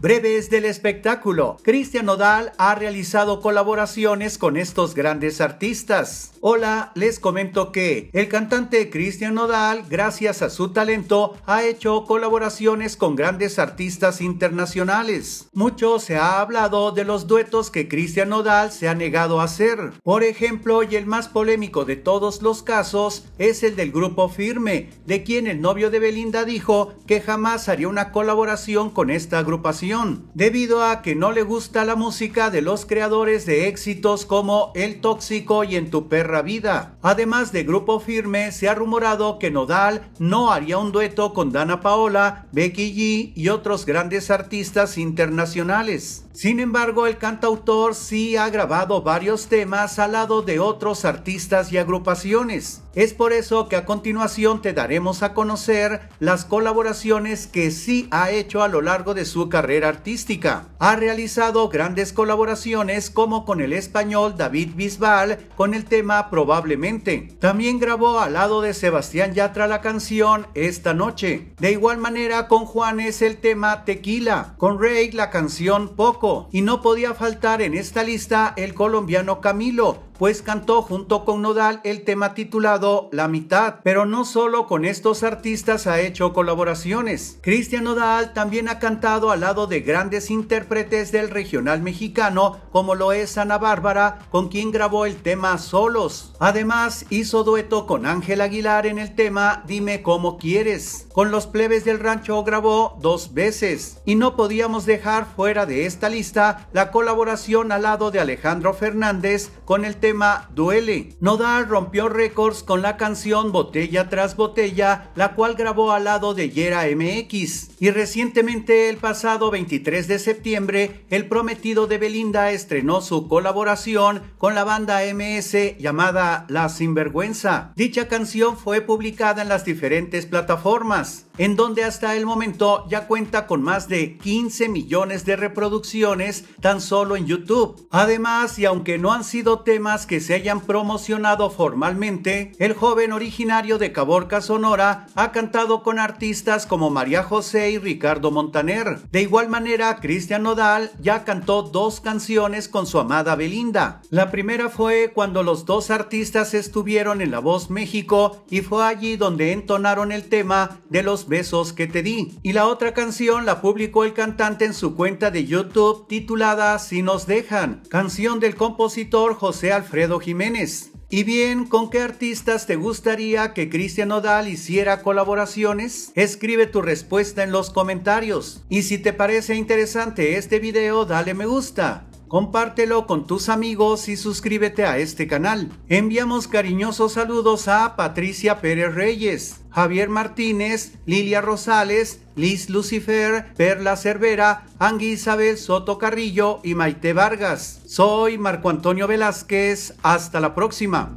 Breves del espectáculo. Cristian Nodal ha realizado colaboraciones con estos grandes artistas. Hola, les comento que el cantante Cristian Nodal, gracias a su talento, ha hecho colaboraciones con grandes artistas internacionales. Mucho se ha hablado de los duetos que Cristian Nodal se ha negado a hacer. Por ejemplo, y el más polémico de todos los casos es el del grupo Firme, de quien el novio de Belinda dijo que jamás haría una colaboración con esta agrupación debido a que no le gusta la música de los creadores de éxitos como El Tóxico y En Tu Perra Vida. Además de Grupo Firme, se ha rumorado que Nodal no haría un dueto con Dana Paola, Becky G y otros grandes artistas internacionales. Sin embargo, el cantautor sí ha grabado varios temas al lado de otros artistas y agrupaciones. Es por eso que a continuación te daremos a conocer las colaboraciones que sí ha hecho a lo largo de su carrera artística. Ha realizado grandes colaboraciones como con el español David Bisbal con el tema Probablemente. También grabó al lado de Sebastián Yatra la canción Esta Noche. De igual manera con Juanes el tema Tequila, con Rey la canción Poco. Y no podía faltar en esta lista el colombiano Camilo pues cantó junto con Nodal el tema titulado La mitad, pero no solo con estos artistas ha hecho colaboraciones. Cristian Nodal también ha cantado al lado de grandes intérpretes del regional mexicano como lo es Ana Bárbara, con quien grabó el tema Solos. Además, hizo dueto con Ángel Aguilar en el tema Dime cómo quieres. Con los plebes del rancho grabó dos veces. Y no podíamos dejar fuera de esta lista la colaboración al lado de Alejandro Fernández con el tema Duele. Nodal rompió récords con la canción Botella tras Botella, la cual grabó al lado de Yera MX. Y recientemente, el pasado 23 de septiembre, el prometido de Belinda estrenó su colaboración con la banda MS llamada La Sinvergüenza. Dicha canción fue publicada en las diferentes plataformas en donde hasta el momento ya cuenta con más de 15 millones de reproducciones tan solo en YouTube. Además, y aunque no han sido temas que se hayan promocionado formalmente, el joven originario de Caborca, Sonora, ha cantado con artistas como María José y Ricardo Montaner. De igual manera, Cristian Nodal ya cantó dos canciones con su amada Belinda. La primera fue cuando los dos artistas estuvieron en La Voz México y fue allí donde entonaron el tema de los besos que te di. Y la otra canción la publicó el cantante en su cuenta de YouTube titulada Si nos dejan, canción del compositor José Alfredo Jiménez. Y bien, ¿con qué artistas te gustaría que Cristian Odal hiciera colaboraciones? Escribe tu respuesta en los comentarios. Y si te parece interesante este video, dale me gusta compártelo con tus amigos y suscríbete a este canal. Enviamos cariñosos saludos a Patricia Pérez Reyes, Javier Martínez, Lilia Rosales, Liz Lucifer, Perla Cervera, Angui Soto Carrillo y Maite Vargas. Soy Marco Antonio Velázquez, hasta la próxima.